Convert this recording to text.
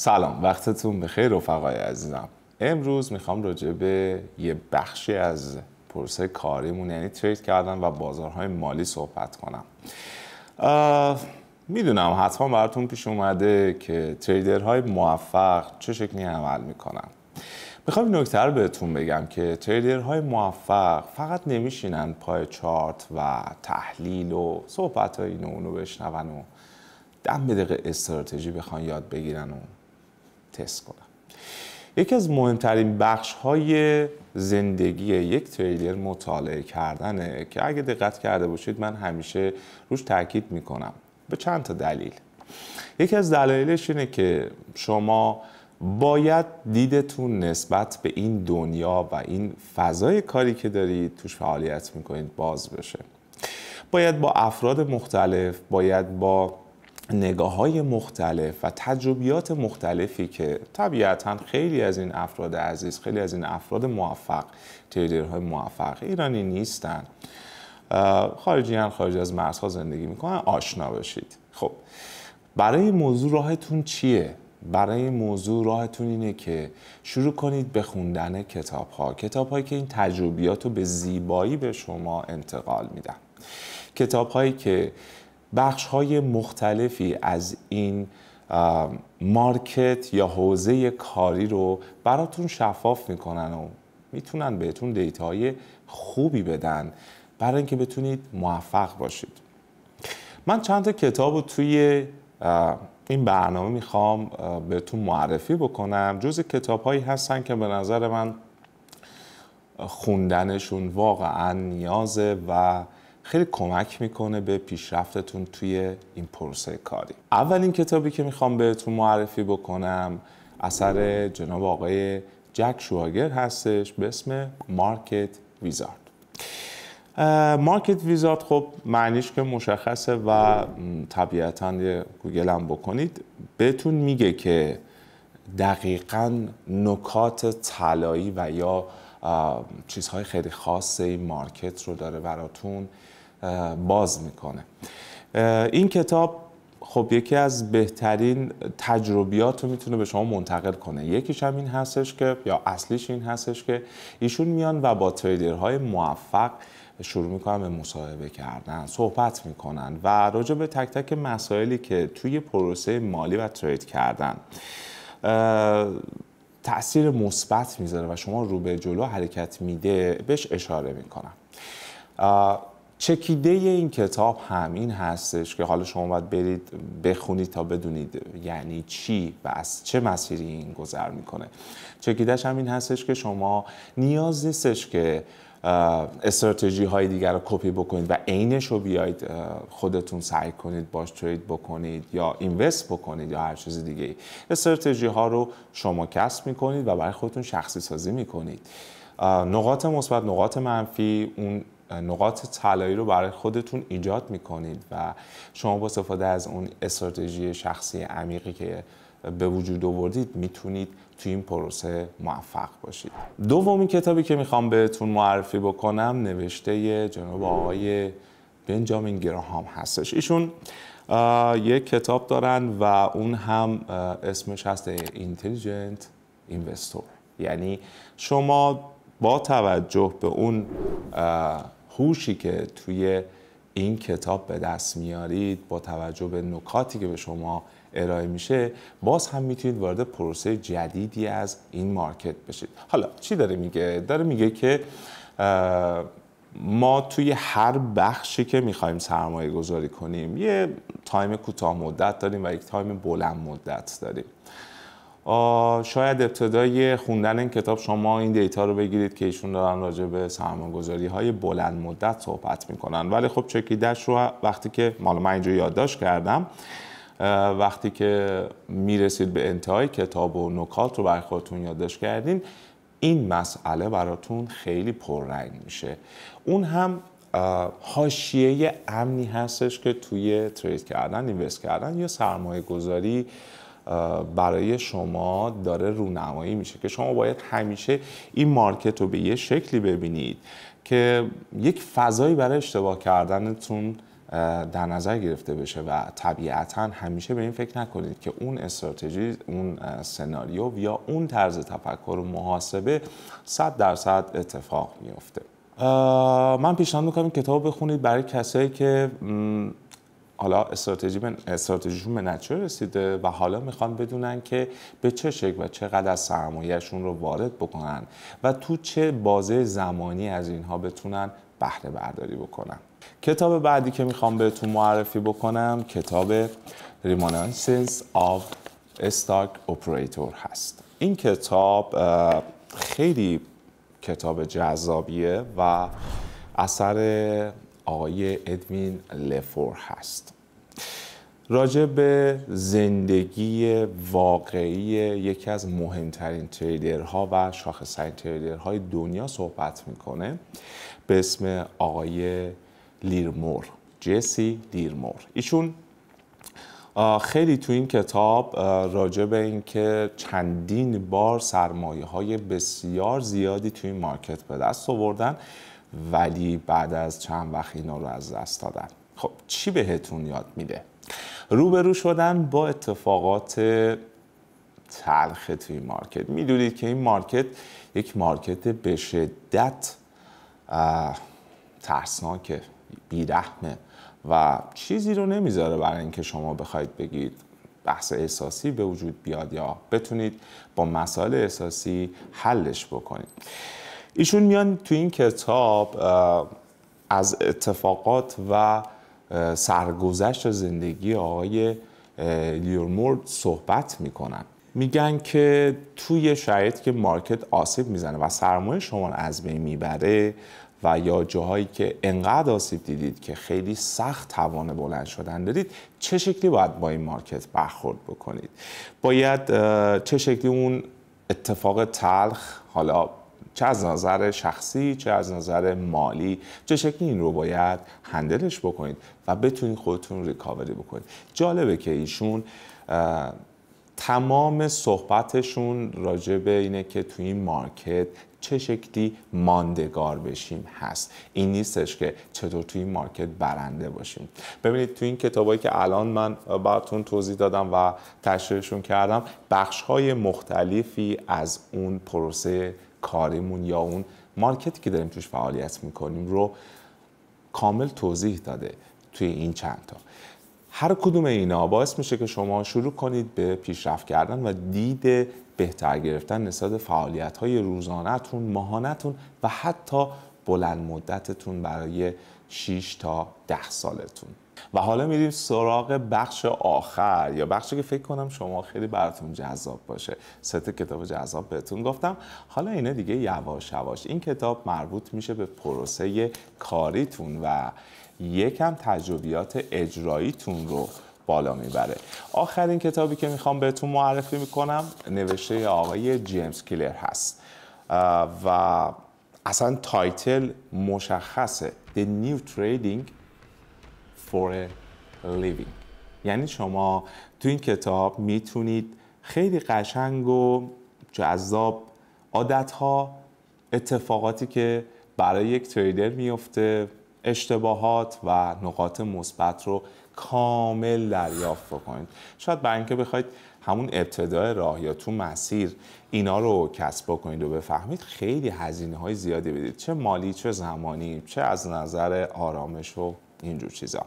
سلام وقتتون بخیر رفقای عزیزم امروز میخوام راجع به یه بخشی از پروسه کاریمون یعنی ترید کردن و بازارهای مالی صحبت کنم میدونم حتما براتون پیش اومده که تریدرهای موفق چه شکلی عمل میکنن میخوام این بهتون بگم که تریدرهای موفق فقط نمیشینن پای چارت و تحلیل و صحبت های اینو اونو بشنون و دم به دقیقه استراتژی بخوان یاد بگیرن و تست کنم یکی از مهمترین بخش های زندگی یک تریلر مطالعه کردنه که اگه دقت کرده باشید من همیشه روش تاکید میکنم به چند تا دلیل یکی از دلایلش اینه که شما باید دیدتون نسبت به این دنیا و این فضای کاری که دارید توش فعالیت میکنید باز بشه باید با افراد مختلف باید با نگاه های مختلف و تجربیات مختلفی که طبیعتا خیلی از این افراد عزیز خیلی از این افراد موفق تریدرهای موفق ایرانی نیستن خارجی هم خارج از مرزها زندگی میکنن آشنا بشید خب برای موضوع راهتون چیه؟ برای موضوع راهتون اینه که شروع کنید به خوندن کتاب ها کتاب هایی که این تجربیات رو به زیبایی به شما انتقال میدن کتاب هایی که بخش های مختلفی از این مارکت یا حوزه کاری رو براتون شفاف میکنن و میتونن بهتون دیتاهای خوبی بدن برای اینکه بتونید موفق باشید من چند تا کتاب رو توی این برنامه میخوام بهتون معرفی بکنم جز کتاب هایی هستن که به نظر من خوندنشون واقعا نیازه و خیلی کمک میکنه به پیشرفتتون توی این پروسه کاری اولین کتابی که میخوام بهتون معرفی بکنم اثر جناب آقای جک شواگر هستش به اسم مارکت ویزارد مارکت ویزارد خب معنیش که مشخصه و طبیعتا یه گوگل هم بکنید بهتون میگه که دقیقا نکات طلایی و یا چیزهای خیلی خاص این مارکت رو داره براتون باز میکنه این کتاب خب یکی از بهترین تجربیات رو میتونه به شما منتقل کنه یکیش هم این هستش که یا اصلیش این هستش که ایشون میان و با تریدرهای موفق شروع میکنن به مصاحبه کردن صحبت میکنن و راجع به تک تک مسائلی که توی پروسه مالی و ترید کردن تاثیر مثبت میذاره و شما رو به جلو حرکت میده بهش اشاره میکنن چکیده این کتاب همین هستش که حالا شما باید برید بخونید تا بدونید یعنی چی و از چه مسیری این گذر میکنه چکیدهش همین هستش که شما نیاز نیستش که استراتژی های دیگر رو کپی بکنید و عینش رو بیاید خودتون سعی کنید باش ترید بکنید یا اینوست بکنید یا هر چیز دیگه ای استراتژی ها رو شما کسب میکنید و برای خودتون شخصی سازی میکنید نقاط مثبت نقاط منفی اون نقاط طلایی رو برای خودتون ایجاد میکنید و شما با استفاده از اون استراتژی شخصی عمیقی که به وجود آوردید میتونید تو این پروسه موفق باشید دومین کتابی که میخوام بهتون معرفی بکنم نوشته جناب آقای بنجامین گراهام هستش ایشون یک کتاب دارن و اون هم اسمش هست Intelligent Investor. یعنی شما با توجه به اون هوشی که توی این کتاب به دست میارید با توجه به نکاتی که به شما ارائه میشه باز هم میتونید وارد پروسه جدیدی از این مارکت بشید حالا چی داره میگه داره میگه که ما توی هر بخشی که میخوایم سرمایه گذاری کنیم یه تایم کوتاه مدت داریم و یک تایم بلند مدت داریم شاید ابتدای خوندن این کتاب شما این دیتا رو بگیرید که ایشون دارن راجع به سرمایه‌گذاری های بلند مدت صحبت میکنن ولی خب چکیدش رو وقتی که مال من اینجا یادداشت کردم وقتی که میرسید به انتهای کتاب و نکات رو برای خودتون یادداشت کردین این مسئله براتون خیلی پررنگ میشه اون هم حاشیه امنی هستش که توی ترید کردن اینوست کردن یا سرمایه گذاری برای شما داره رونمایی میشه که شما باید همیشه این مارکت رو به یه شکلی ببینید که یک فضایی برای اشتباه کردنتون در نظر گرفته بشه و طبیعتا همیشه به این فکر نکنید که اون استراتژی اون سناریو یا اون طرز تفکر و محاسبه 100 درصد اتفاق میفته من پیشنهاد میکنم کتاب بخونید برای کسایی که حالا استراتژی به استراتژیشون به نتیجه رسیده و حالا میخوان بدونن که به چه شکل و چقدر از سرمایهشون رو وارد بکنن و تو چه بازه زمانی از اینها بتونن بهره برداری بکنن کتاب بعدی که میخوام بهتون معرفی بکنم کتاب ریمانانسنس آف استاک Operator هست این کتاب خیلی کتاب جذابیه و اثر آقای ادوین لفور هست راجع به زندگی واقعی یکی از مهمترین تریدرها و شاخصترین تریدرهای دنیا صحبت میکنه به اسم آقای لیرمور جسی لیرمور ایشون خیلی تو این کتاب راجع به اینکه چندین بار سرمایه های بسیار زیادی تو این مارکت به دست آوردن ولی بعد از چند وقت اینا رو از دست دادن خب چی بهتون یاد میده روبرو شدن با اتفاقات تلخ توی مارکت میدونید که این مارکت یک مارکت به شدت ترسناکه بیرحمه و چیزی رو نمیذاره برای اینکه شما بخواید بگید بحث احساسی به وجود بیاد یا بتونید با مسائل احساسی حلش بکنید ایشون میان تو این کتاب از اتفاقات و سرگذشت زندگی آقای لیورمور صحبت میکنن میگن که توی شاید که مارکت آسیب میزنه و سرمایه شما از بین میبره و یا جاهایی که انقدر آسیب دیدید که خیلی سخت توان بلند شدن دارید چه شکلی باید با این مارکت برخورد بکنید باید چه شکلی اون اتفاق تلخ حالا چه از نظر شخصی چه از نظر مالی چه شکلی این رو باید هندلش بکنید و بتونید خودتون ریکاوری بکنید جالبه که ایشون تمام صحبتشون راجع به اینه که توی این مارکت چه شکلی ماندگار بشیم هست این نیستش که چطور توی این مارکت برنده باشیم ببینید توی این کتابایی که الان من براتون توضیح دادم و تشریحشون کردم بخش های مختلفی از اون پروسه کاریمون یا اون مارکتی که داریم توش فعالیت میکنیم رو کامل توضیح داده توی این چند تا هر کدوم اینا باعث میشه که شما شروع کنید به پیشرفت کردن و دید بهتر گرفتن نسبت فعالیت های روزانهتون، ماهانتون و حتی بلند مدتتون برای 6 تا 10 سالتون و حالا میریم سراغ بخش آخر یا بخشی که فکر کنم شما خیلی براتون جذاب باشه ست کتاب جذاب بهتون گفتم حالا اینه دیگه یواش یواش این کتاب مربوط میشه به پروسه کاریتون و یکم تجربیات اجراییتون رو بالا میبره آخرین کتابی که میخوام بهتون معرفی میکنم نوشته آقای جیمز کلر هست و اصلا تایتل مشخصه The New Trading for living یعنی شما تو این کتاب میتونید خیلی قشنگ و جذاب عادت ها اتفاقاتی که برای یک تریدر میفته اشتباهات و نقاط مثبت رو کامل دریافت بکنید شاید برای اینکه بخواید همون ابتدای راه یا تو مسیر اینا رو کسب بکنید و بفهمید خیلی هزینه های زیادی بدید چه مالی چه زمانی چه از نظر آرامش و اینجور چیزا